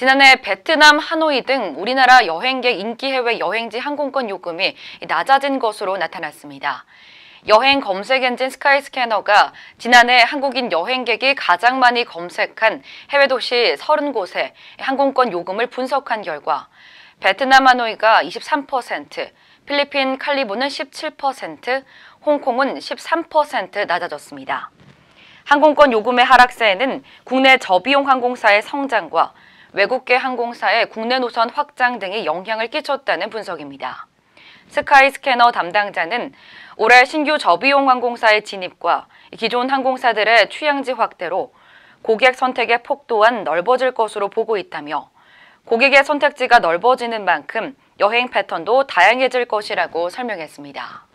지난해 베트남, 하노이 등 우리나라 여행객 인기 해외 여행지 항공권 요금이 낮아진 것으로 나타났습니다. 여행 검색 엔진 스카이스캐너가 지난해 한국인 여행객이 가장 많이 검색한 해외 도시 30곳의 항공권 요금을 분석한 결과 베트남 하노이가 23%, 필리핀 칼리브는 17%, 홍콩은 13% 낮아졌습니다. 항공권 요금의 하락세에는 국내 저비용 항공사의 성장과 외국계 항공사의 국내 노선 확장 등이 영향을 끼쳤다는 분석입니다. 스카이스캐너 담당자는 올해 신규 저비용 항공사의 진입과 기존 항공사들의 취향지 확대로 고객 선택의 폭 또한 넓어질 것으로 보고 있다며 고객의 선택지가 넓어지는 만큼 여행 패턴도 다양해질 것이라고 설명했습니다.